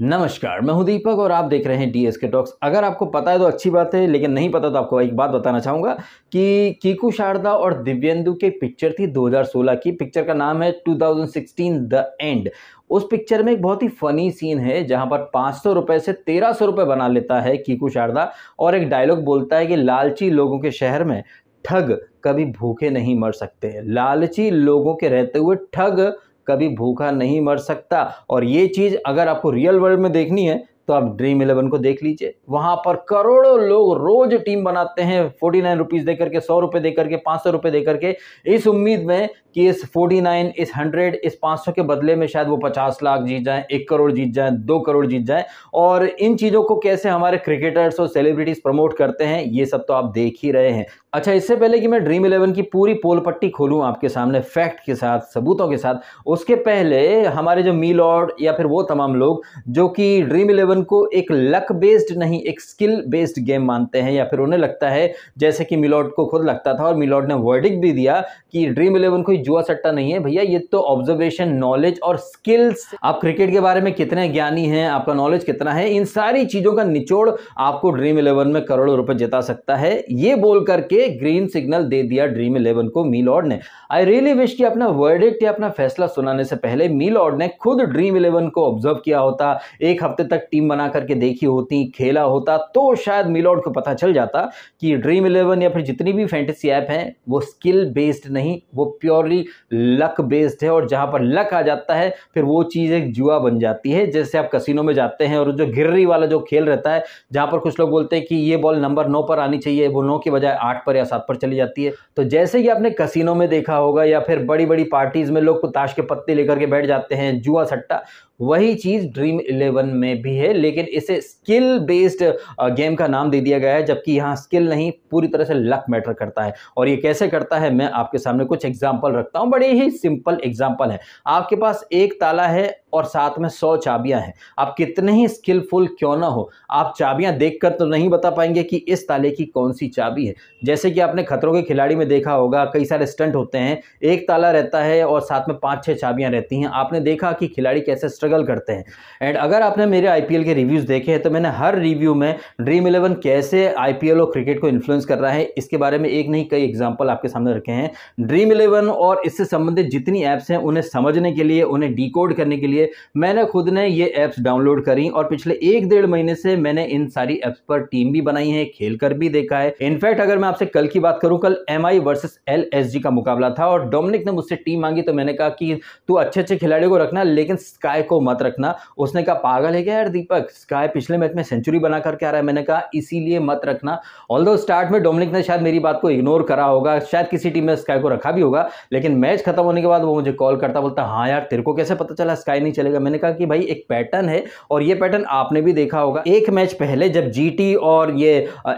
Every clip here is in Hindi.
नमस्कार मैं हूं दीपक और आप देख रहे हैं डी एस के टॉक्स अगर आपको पता है तो अच्छी बात है लेकिन नहीं पता तो आपको एक बात बताना चाहूँगा कि कीकू शारदा और दिव्येंदु की पिक्चर थी 2016 की पिक्चर का नाम है 2016 द एंड उस पिक्चर में एक बहुत ही फनी सीन है जहां पर पाँच सौ रुपये से तेरह सौ रुपये बना लेता है कीकू शारदा और एक डायलॉग बोलता है कि लालची लोगों के शहर में ठग कभी भूखे नहीं मर सकते लालची लोगों के रहते हुए ठग कभी भूखा नहीं मर सकता और ये चीज़ अगर आपको रियल वर्ल्ड में देखनी है तो आप ड्रीम इलेवन को देख लीजिए वहां पर करोड़ों लोग रोज टीम बनाते हैं फोर्टी नाइन रुपीज़ देकर के सौ रुपए देकर के पांच सौ रुपए देकर के इस उम्मीद में कि इस फोर्टी नाइन इस हंड्रेड इस पांच सौ के बदले में शायद वो पचास लाख जीत जाए एक करोड़ जीत जाए दो करोड़ जीत जाए और इन चीज़ों को कैसे हमारे क्रिकेटर्स और सेलिब्रिटीज़ प्रमोट करते हैं ये सब तो आप देख ही रहे हैं अच्छा इससे पहले कि मैं ड्रीम इलेवन की पूरी पोल पट्टी खोलूं आपके सामने फैक्ट के साथ सबूतों के साथ उसके पहले हमारे जो मी लॉर्ड या फिर वो तमाम लोग जो कि ड्रीम इलेवन जीवन को एक लक बेस्ड नहीं एक स्किल बेस्ड गेम मानते हैं या फिर उन्हें लगता है जैसे कि मिलोड को खुद लगता था और मिलोड ने वर्डिक भी दिया कि ड्रीम इलेवन कोई जुआ सट्टा नहीं है भैया ये तो ऑब्जर्वेशन नॉलेज और स्किल्स आप क्रिकेट के बारे में कितने ज्ञानी हैं आपका नॉलेज कितना है इन सारी चीज़ों का निचोड़ आपको ड्रीम इलेवन में करोड़ों रुपए जिता सकता है ये बोल करके ग्रीन सिग्नल दे दिया ड्रीम इलेवन को मिलोड ने आई रियली विश कि अपना वर्डिक्ट या अपना फैसला सुनाने से पहले मिलोड ने खुद ड्रीम इलेवन को ऑब्जर्व किया होता एक हफ्ते तक टीम टीम बना करके देखी होती खेला होता तो शायद मिलोड को पता चल जाता कि ड्रीम इलेवन या फिर जितनी भी फैंटेसी ऐप हैं वो स्किल बेस्ड नहीं वो प्योरली लक बेस्ड है और जहाँ पर लक आ जाता है फिर वो चीज़ एक जुआ बन जाती है जैसे आप कसिनो में जाते हैं और जो गिर्री वाला जो खेल रहता है जहाँ पर कुछ लोग बोलते हैं कि ये बॉल नंबर नौ पर आनी चाहिए वो नौ के बजाय आठ पर या सात पर चली जाती है तो जैसे कि आपने कसिनो में देखा होगा या फिर बड़ी बड़ी पार्टीज़ में लोग ताश के पत्ते लेकर के बैठ जाते हैं जुआ सट्टा वही चीज़ ड्रीम इलेवन में भी है लेकिन इसे स्किल बेस्ड गेम का नाम दे दिया गया है जबकि यहाँ स्किल नहीं पूरी तरह से लक मैटर करता है और ये कैसे करता है मैं आपके सामने कुछ एग्जाम्पल रखता हूँ बड़े ही सिंपल एग्जाम्पल है आपके पास एक ताला है और साथ में सौ चाबियां हैं आप कितने ही स्किलफुल क्यों ना हो आप चाबियां देखकर तो नहीं बता पाएंगे कि इस ताले की कौन सी चाबी है जैसे कि आपने खतरों के खिलाड़ी में देखा होगा कई सारे स्टंट होते हैं एक ताला रहता है और साथ में पांच छह चाबियां रहती हैं आपने देखा कि खिलाड़ी कैसे स्ट्रगल करते हैं एंड अगर आपने मेरे आई के रिव्यूज़ देखे हैं तो मैंने हर रिव्यू में ड्रीम इलेवन कैसे आईपीएल और क्रिकेट को इन्फ्लुएंस कर रहा है इसके बारे में एक नहीं कई एग्जाम्पल आपके सामने रखे हैं ड्रीम इलेवन और इससे संबंधित जितनी ऐप्स हैं उन्हें समझने के लिए उन्हें डी करने के लिए मैंने खुद ने ये ऐप्स डाउनलोड करी और पिछले एक डेढ़ महीने से मैंने इन सारी ऐप्स पर टीम भी बनाई है खेल कर भी देखा है इनफैक्ट अगर मैं आपसे कल की बात करूं कल M I versus L S G का मुकाबला था और डोमिनिक ने मुझसे टीम मांगी तो मैंने कहा कि तू अच्छे अच्छे खिलाड़ियों को रखना लेकिन स्काई को मत रखना उसने कहा पागल है क्या यार दीपक का पिछले मैच में सेंचुरी बना करके आ रहा है मैंने कहा इसीलिए मत रखना ऑल स्टार्ट में डोमिनिक ने शायद मेरी बात को इग्नोर करा होगा शायद किसी टीम में स्काई को रखा भी होगा लेकिन मैच खत्म होने के बाद वो मुझे कॉल करता बोलता हाँ यार तेरे को कैसे पता चला स्काई नहीं चलेगा मैंने कहा कि भाई एक पैटर्न है और ये पैटर्न आपने भी देखा होगा एक मैच पहले जब जी और ये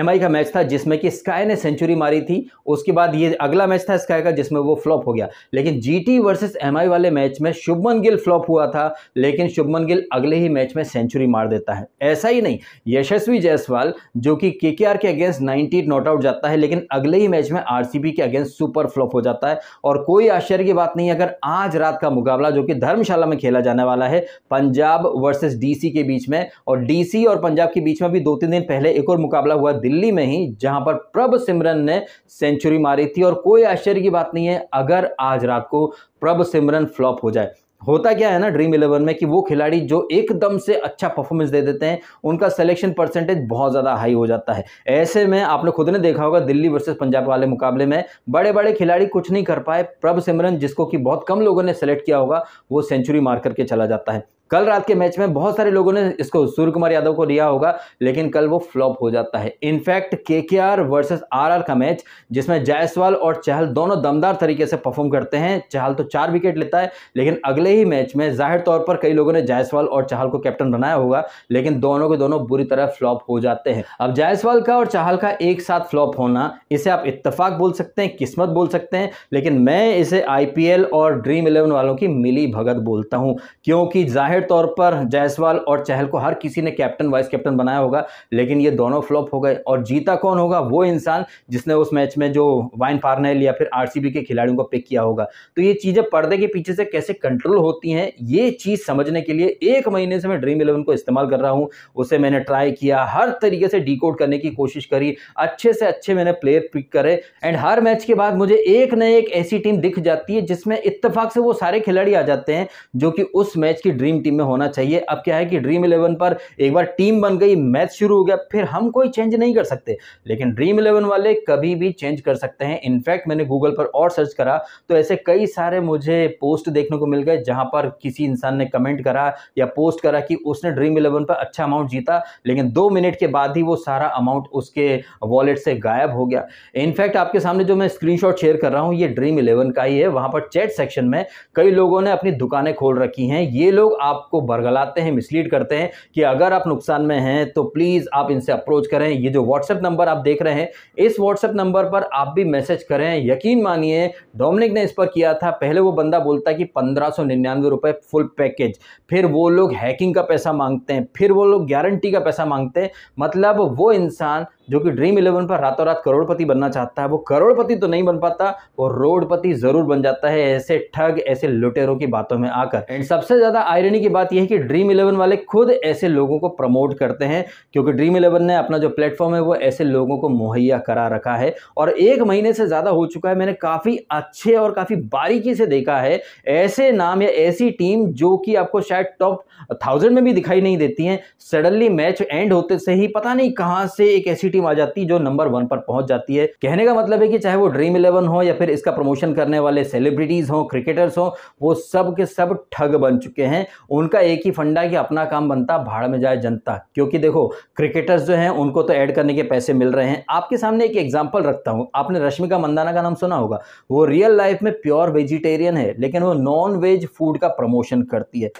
एम का मैच था जिसमें कि स्काई ने सेंचुरी मारी थी उसके बाद ये अगला मैच था स्काई का जिसमें वो फ्लॉप हो गया लेकिन जी टी वर्सेज वाले मैच में शुभमन गिल फ्लॉप हुआ था लेकिन शुभमन गिल अगले ही मैच में सेंचुरी गोली मार देता है ऐसा ही नहीं यशस्वी जायसवाल जो कि के के अगेंस्ट नाइनटी नॉट आउट जाता है लेकिन अगले ही मैच में R K against super flop हो जाता है और कोई आश्चर्य की बात नहीं अगर आज रात का मुकाबला जो कि धर्मशाला में खेला जाने वाला है पंजाब वर्सेज डी के बीच में और डी और पंजाब के बीच में भी दो तीन दिन पहले एक और मुकाबला हुआ दिल्ली में ही जहां पर प्रभ सिमरन ने सेंचुरी मारी थी और कोई आश्चर्य की बात नहीं है अगर आज रात को प्रभ सिमरन फ्लॉप हो जाए होता क्या है ना ड्रीम इलेवन में कि वो खिलाड़ी जो एकदम से अच्छा परफॉर्मेंस दे देते हैं उनका सिलेक्शन परसेंटेज बहुत ज़्यादा हाई हो जाता है ऐसे में आपने खुद ने देखा होगा दिल्ली वर्सेस पंजाब वाले मुकाबले में बड़े बड़े खिलाड़ी कुछ नहीं कर पाए प्रभ सिमरन जिसको कि बहुत कम लोगों ने सेलेक्ट किया होगा वो सेंचुरी मार करके चला जाता है कल रात के मैच में बहुत सारे लोगों ने इसको सूर्य कुमार यादव को लिया होगा लेकिन कल वो फ्लॉप हो जाता है in fact K K R versus R R का मैच जिसमें जायसवाल और चहल दोनों दमदार तरीके से परफॉर्म करते हैं चहल तो चार विकेट लेता है लेकिन अगले ही मैच में जाहिर तौर पर कई लोगों ने जायसवाल और चहल को कैप्टन बनाया होगा लेकिन दोनों के दोनों बुरी तरह फ्लॉप हो जाते हैं अब जायसवाल का और चहल का एक साथ फ्लॉप होना इसे आप इतफाक बोल सकते हैं किस्मत बोल सकते हैं लेकिन मैं इसे आईपीएल और ड्रीम इलेवन वालों की मिली भगत बोलता हूं क्योंकि जाहिर जाहिर तौर पर जायसवाल और चहल को हर किसी ने कैप्टन वाइस कैप्टन बनाया होगा लेकिन ये दोनों फ्लॉप हो गए और जीता कौन होगा वो इंसान जिसने उस मैच में जो वाइन फार्नेल या फिर आर के खिलाड़ियों को पिक किया होगा तो ये चीज़ें पर्दे के पीछे से कैसे कंट्रोल होती हैं ये चीज़ समझने के लिए एक महीने से मैं ड्रीम इलेवन को इस्तेमाल कर रहा हूँ उसे मैंने ट्राई किया हर तरीके से डी करने की कोशिश करी अच्छे से अच्छे मैंने प्लेयर पिक करे एंड हर मैच के बाद मुझे एक न एक ऐसी टीम दिख जाती है जिसमें इतफाक से वो सारे खिलाड़ी आ जाते हैं जो कि उस मैच की ड्रीम टीम टीम में होना चाहिए अब क्या है कि ड्रीम इलेवन पर एक बार टीम बन गई मैच शुरू हो गया फिर हम कोई चेंज नहीं कर सकते लेकिन ड्रीम इलेवन वाले कभी भी चेंज कर सकते हैं इनफैक्ट मैंने गूगल पर और सर्च करा तो ऐसे कई सारे मुझे पोस्ट देखने को मिल गए जहां पर किसी इंसान ने कमेंट करा या पोस्ट करा कि उसने ड्रीम इलेवन पर अच्छा अमाउंट जीता लेकिन दो मिनट के बाद ही वो सारा अमाउंट उसके वॉलेट से गायब हो गया इनफैक्ट आपके सामने जो मैं स्क्रीनशॉट शेयर कर रहा हूँ ये ड्रीम इलेवन का ही है वहां पर चैट सेक्शन में कई लोगों ने अपनी दुकानें खोल रखी हैं ये लोग आप आपको बरगलाते हैं मिसलीड करते हैं कि अगर आप नुकसान में हैं तो प्लीज़ आप इनसे अप्रोच करें ये जो व्हाट्सएप नंबर आप देख रहे हैं इस व्हाट्सएप नंबर पर आप भी मैसेज करें यकीन मानिए डोमिनिक ने इस पर किया था पहले वो बंदा बोलता कि पंद्रह सौ फुल पैकेज फिर वो लोग हैकिंग का पैसा मांगते हैं फिर वो लोग गारंटी का पैसा मांगते हैं मतलब वो इंसान जो कि ड्रीम इलेवन पर रातों रात करोड़पति बनना चाहता है वो करोड़पति तो नहीं बन पाता वो रोडपति जरूर बन जाता है ऐसे ठग ऐसे लुटेरों की बातों में आकर एंड सबसे ज़्यादा आयरनी की बात यह है कि ड्रीम इलेवन वाले खुद ऐसे लोगों को प्रमोट करते हैं क्योंकि ड्रीम इलेवन ने अपना जो प्लेटफॉर्म है वो ऐसे लोगों को मुहैया करा रखा है और एक महीने से ज़्यादा हो चुका है मैंने काफ़ी अच्छे और काफ़ी बारीकी से देखा है ऐसे नाम या ऐसी टीम जो कि आपको शायद टॉप थाउजेंड में भी दिखाई नहीं देती है सडनली मैच एंड होते से ही पता नहीं कहां से एक ऐसी टीम टीम आ जाती जो नंबर वन पर पहुंच जाती है कहने का मतलब है कि चाहे वो ड्रीम इलेवन हो या फिर इसका प्रमोशन करने वाले सेलिब्रिटीज हो क्रिकेटर्स हो वो सब के सब ठग बन चुके हैं उनका एक ही फंडा कि अपना काम बनता भाड़ में जाए जनता क्योंकि देखो क्रिकेटर्स जो हैं उनको तो ऐड करने के पैसे मिल रहे हैं आपके सामने एक एग्जाम्पल रखता हूँ आपने रश्मिका मंदाना का नाम सुना होगा वो रियल लाइफ में प्योर वेजिटेरियन है लेकिन वो नॉन वेज फूड का प्रमोशन करती है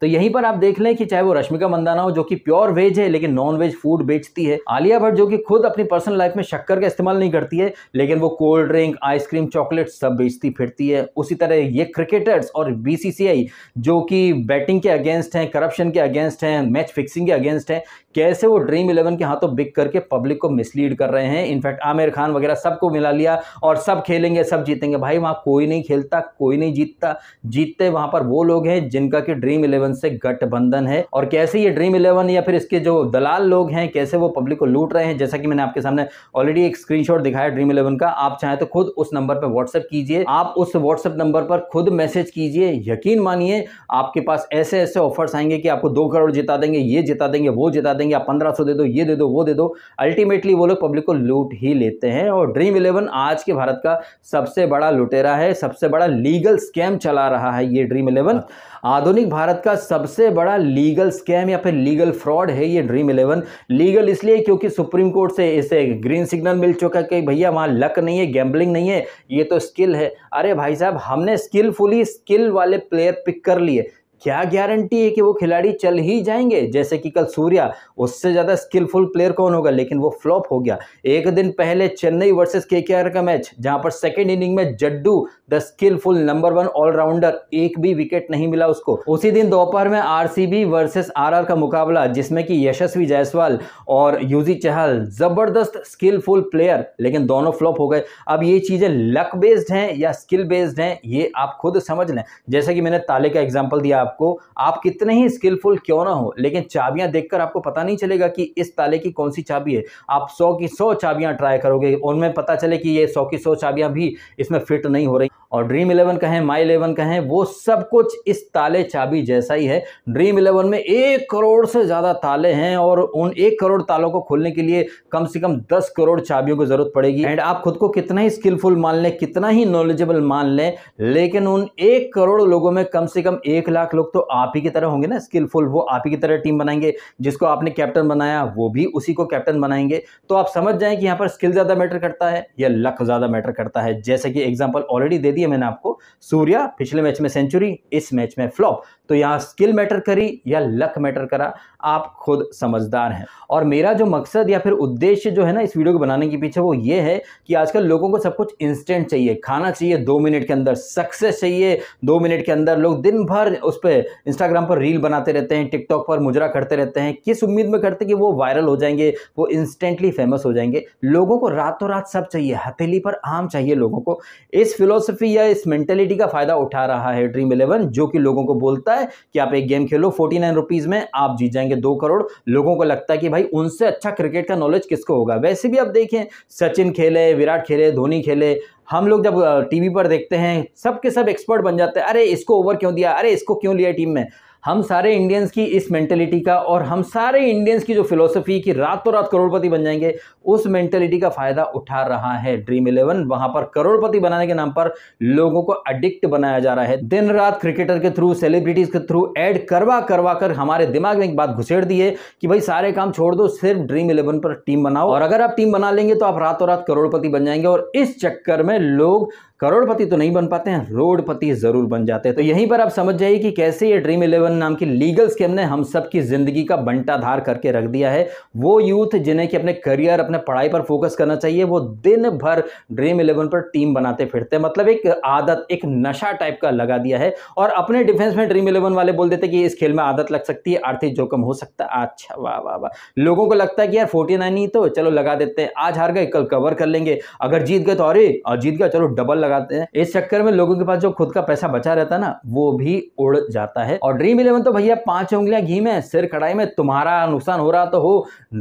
तो यहीं पर आप देख लें कि चाहे वो रश्मिका मंदाना हो जो कि प्योर वेज है लेकिन नॉन वेज फूड बेचती है आलिया भट्ट जो कि खुद अपनी पर्सनल लाइफ में शक्कर का इस्तेमाल नहीं करती है लेकिन वो कोल्ड ड्रिंक आइसक्रीम चॉकलेट सब बेचती फिरती है उसी तरह ये क्रिकेटर्स और बीसीसीआई जो कि बैटिंग के अगेंस्ट हैं करप्शन के अगेंस्ट हैं मैच फिक्सिंग के अगेंस्ट हैं कैसे वो ड्रीम इलेवन के हाथों बिक करके पब्लिक को मिसलीड कर रहे हैं इनफैक्ट आमिर खान वगैरह सबको मिला लिया और सब खेलेंगे सब जीतेंगे भाई वहाँ कोई नहीं खेलता कोई नहीं जीतता जीतते वहाँ पर वो लोग हैं जिनका कि ड्रीम इलेवन इलेवन से गठबंधन है और कैसे ये ड्रीम इलेवन या फिर इसके जो दलाल लोग हैं कैसे वो पब्लिक को लूट रहे हैं जैसा कि मैंने आपके सामने ऑलरेडी एक स्क्रीनशॉट दिखाया ड्रीम इलेवन का आप चाहे तो खुद उस नंबर पर व्हाट्सएप कीजिए आप उस व्हाट्सएप नंबर पर खुद मैसेज कीजिए यकीन मानिए आपके पास ऐसे ऐसे ऑफर्स आएंगे कि आपको दो करोड़ जिता देंगे ये जिता देंगे वो जिता देंगे आप पंद्रह दे दो ये दे दो वो दे दो अल्टीमेटली वो लोग पब्लिक को लूट ही लेते हैं और ड्रीम इलेवन आज के भारत का सबसे बड़ा लुटेरा है सबसे बड़ा लीगल स्कैम चला रहा है ये ड्रीम इलेवन आधुनिक भारत का सबसे बड़ा लीगल स्कैम या फिर लीगल फ्रॉड है ये ड्रीम इलेवन लीगल इसलिए क्योंकि सुप्रीम कोर्ट से इसे ग्रीन सिग्नल मिल चुका है कि भैया वहाँ लक नहीं है गैम्बलिंग नहीं है ये तो स्किल है अरे भाई साहब हमने स्किलफुली स्किल वाले प्लेयर पिक कर लिए क्या गारंटी है कि वो खिलाड़ी चल ही जाएंगे जैसे कि कल सूर्या उससे ज़्यादा स्किलफुल प्लेयर कौन होगा लेकिन वो फ्लॉप हो गया एक दिन पहले चेन्नई वर्सेस के का मैच जहां पर सेकेंड इनिंग में Jaddu the skilful number one allrounder एक भी विकेट नहीं मिला उसको उसी दिन दोपहर में आरसीबी वर्सेस आरआर का मुकाबला जिसमें कि यशस्वी जायसवाल और यूजी चहल ज़बरदस्त स्किलफुल प्लेयर लेकिन दोनों फ्लॉप हो गए अब ये चीज़ें लक बेस्ड हैं या स्किल बेस्ड हैं ये आप खुद समझ लें जैसे कि मैंने ताले का एग्जाम्पल दिया आपको आप कितने ही स्किलफुल क्यों ना हो लेकिन चाबियां देखकर आपको पता नहीं चलेगा कि इस ताले की कौन सी चाबी है आप सौ की सौ चाबियां ट्राई करोगे उनमें पता चले कि ये सौ की सौ चाबियां भी इसमें फिट नहीं हो रही और ड्रीम इलेवन कहें माई इलेवन कहें वो सब कुछ इस ताले चाबी जैसा ही है ड्रीम इलेवन में एक करोड़ से ज़्यादा ताले हैं और उन एक करोड़ तालों को खोलने के लिए कम से कम दस करोड़ चाबियों की ज़रूरत पड़ेगी एंड आप खुद को कितना ही स्किलफुल मान लें कितना ही नॉलेजेबल मान लें लेकिन उन एक करोड़ लोगों में कम से कम एक लाख लोग तो आप ही की तरह होंगे ना स्किलफुल वो आप ही की तरह टीम बनाएंगे जिसको आपने कैप्टन बनाया वो भी उसी को कैप्टन बनाएंगे तो आप समझ जाएं कि यहाँ पर स्किल ज़्यादा मैटर करता है या लक ज़्यादा मैटर करता है जैसे कि एग्जाम्पल ऑलरेडी दे दिए मैंने आपको सूर्य पिछले मैच में सेंचुरी इस मैच में फ्लॉप तो यहाँ स्किल मैटर करी या लक मैटर करा आप खुद समझदार हैं और मेरा जो मकसद या फिर उद्देश्य जो है ना इस वीडियो को बनाने के पीछे वो ये है कि आजकल लोगों को सब कुछ इंस्टेंट चाहिए खाना चाहिए दो मिनट के अंदर सक्सेस चाहिए दो मिनट के अंदर लोग दिन भर उस पर इंस्टाग्राम पर रील बनाते रहते हैं टिकटॉक पर मुजरा करते रहते हैं किस उम्मीद में करते कि वो वायरल हो जाएंगे वो इंस्टेंटली फेमस हो जाएंगे लोगों को रातों रात सब चाहिए हथेली पर आम चाहिए लोगों को इस फिलोसफी भी यह इस मेंटेलिटी का फ़ायदा उठा रहा है ड्रीम इलेवन जो कि लोगों को बोलता है कि आप एक गेम खेलो फोर्टी नाइन रुपीज़ में आप जीत जाएंगे दो करोड़ लोगों को लगता है कि भाई उनसे अच्छा क्रिकेट का नॉलेज किसको होगा वैसे भी आप देखें सचिन खेले विराट खेले धोनी खेले हम लोग जब टीवी पर देखते हैं सबके सब एक्सपर्ट बन जाते हैं अरे इसको ओवर क्यों दिया अरे इसको क्यों लिया टीम में हम सारे इंडियंस की इस मेंटेलिटी का और हम सारे इंडियंस की जो फिलोसफी की रातों तो रात करोड़पति बन जाएंगे उस मेंटेलिटी का फ़ायदा उठा रहा है ड्रीम इलेवन वहां पर करोड़पति बनाने के नाम पर लोगों को अडिक्ट बनाया जा रहा है दिन रात क्रिकेटर के थ्रू सेलिब्रिटीज़ के थ्रू एड करवा करवा कर हमारे दिमाग में एक बात घुसेड़ दी है कि भाई सारे काम छोड़ दो सिर्फ ड्रीम इलेवन पर टीम बनाओ और अगर आप टीम बना लेंगे तो आप रातों रात करोड़पति बन जाएंगे और इस चक्कर में लोग करोड़पति तो नहीं बन पाते हैं रोडपति ज़रूर बन जाते हैं तो यहीं पर आप समझ जाइए कि कैसे ये ड्रीम इलेवन नाम की लीगल स्कीम ने हम सब की ज़िंदगी का बंटाधार करके रख दिया है वो यूथ जिन्हें कि अपने करियर अपने पढ़ाई पर फोकस करना चाहिए वो दिन भर ड्रीम इलेवन पर टीम बनाते फिरते मतलब एक आदत एक नशा टाइप का लगा दिया है और अपने डिफेंस में ड्रीम इलेवन वाले बोल देते कि इस खेल में आदत लग सकती है आर्थिक जोखम हो सकता है अच्छा वाह वाह वाह लोगों को लगता है कि यार फोर्टी नाइन ही तो चलो लगा देते हैं आज हार गए कल कवर कर लेंगे अगर जीत गए तो अरे जीत गया चलो डबल लगाते हैं इस चक्कर में लोगों के पास जो खुद का पैसा बचा रहता है ना वो भी उड़ जाता है और ड्रीम इलेवन तो भैया पांच उंगलियां घी में सिर कड़ाई में तुम्हारा नुकसान हो रहा तो हो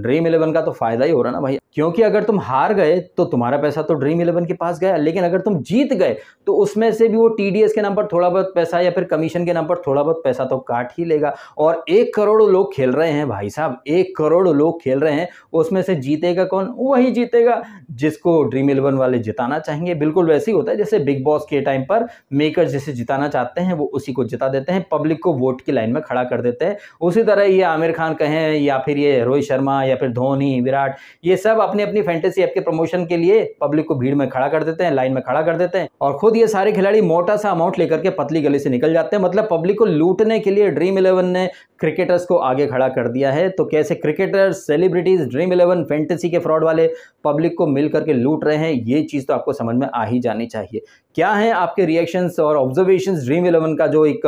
ड्रीम इलेवन का तो फायदा ही हो रहा ना भैया क्योंकि अगर तुम हार गए तो तुम्हारा पैसा तो ड्रीम इलेवन के पास गया लेकिन अगर तुम जीत गए तो उसमें से भी वो टीडीएस के नाम पर थोड़ा बहुत पैसा या फिर कमीशन के नाम पर थोड़ा बहुत पैसा तो काट ही लेगा और एक करोड़ लोग खेल रहे हैं भाई साहब एक करोड़ लोग खेल रहे हैं उसमें से जीतेगा कौन वही जीतेगा जिसको ड्रीम इलेवन वाले जिताना चाहेंगे बिल्कुल वैसे ही होता है है जैसे बिग बॉस के टाइम पर मेकर जिसे जिताना चाहते हैं वो उसी को जिता देते हैं पब्लिक को वोट की लाइन में खड़ा कर देते हैं उसी तरह ये आमिर खान कहें या फिर ये रोहित शर्मा या फिर धोनी विराट ये सब अपनी अपनी फैंटेसी ऐप के प्रमोशन के लिए पब्लिक को भीड़ में खड़ा कर देते हैं लाइन में खड़ा कर देते हैं और खुद ये सारे खिलाड़ी मोटा सा अमाउंट लेकर के पतली गली से निकल जाते हैं मतलब पब्लिक को लूटने के लिए ड्रीम इलेवन ने क्रिकेटर्स को आगे खड़ा कर दिया है तो कैसे cricketers celebrities Dream Eleven fantasy के फ्रॉड वाले पब्लिक को मिल करके लूट रहे हैं ये चीज़ तो आपको समझ में आ ही जानी चाहिए चाहिए क्या है आपके रिएक्शंस और ऑब्जर्वेशन ड्रीम इलेवन का जो एक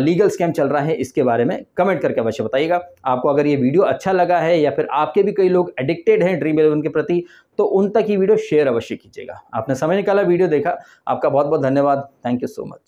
लीगल स्कैम चल रहा है इसके बारे में कमेंट करके अवश्य बताइएगा आपको अगर ये वीडियो अच्छा लगा है या फिर आपके भी कई लोग एडिक्टेड हैं ड्रीम इलेवन के प्रति तो उन तक ये वीडियो शेयर अवश्य कीजिएगा आपने समय निकाला वीडियो देखा आपका बहुत बहुत धन्यवाद थैंक यू सो मच